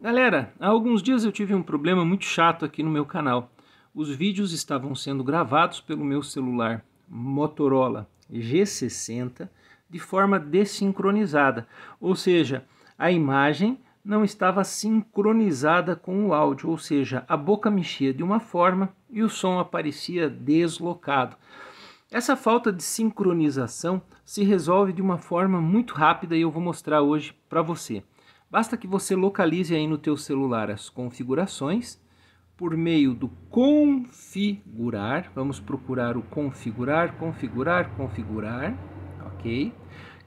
Galera, há alguns dias eu tive um problema muito chato aqui no meu canal. Os vídeos estavam sendo gravados pelo meu celular Motorola G60 de forma desincronizada, ou seja, a imagem não estava sincronizada com o áudio, ou seja, a boca mexia de uma forma e o som aparecia deslocado. Essa falta de sincronização se resolve de uma forma muito rápida e eu vou mostrar hoje para você. Basta que você localize aí no teu celular as configurações por meio do configurar. Vamos procurar o configurar, configurar, configurar, ok?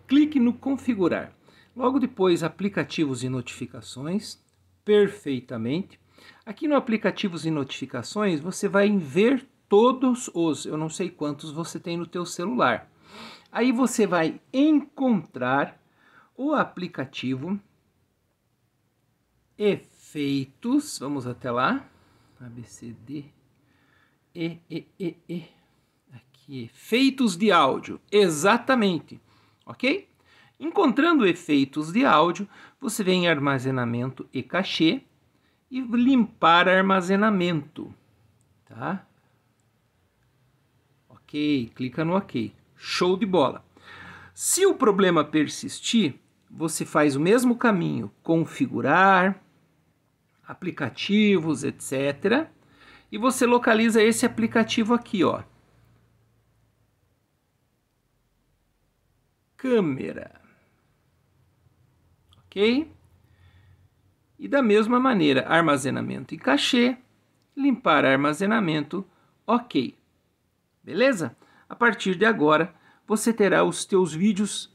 Clique no configurar. Logo depois, aplicativos e notificações, perfeitamente. Aqui no aplicativos e notificações, você vai ver todos os, eu não sei quantos você tem no teu celular. Aí você vai encontrar o aplicativo efeitos, vamos até lá, ABCD, e, e, e, e, aqui, efeitos de áudio, exatamente, ok? Encontrando efeitos de áudio, você vem em armazenamento e cachê e limpar armazenamento, tá? Ok, clica no ok, show de bola. Se o problema persistir, você faz o mesmo caminho, configurar, aplicativos, etc. E você localiza esse aplicativo aqui, ó. Câmera. OK? E da mesma maneira, armazenamento em cachê, limpar armazenamento, OK. Beleza? A partir de agora, você terá os teus vídeos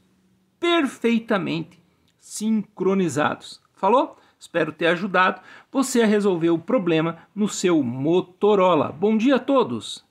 perfeitamente sincronizados. Falou? Espero ter ajudado você a resolver o problema no seu Motorola. Bom dia a todos!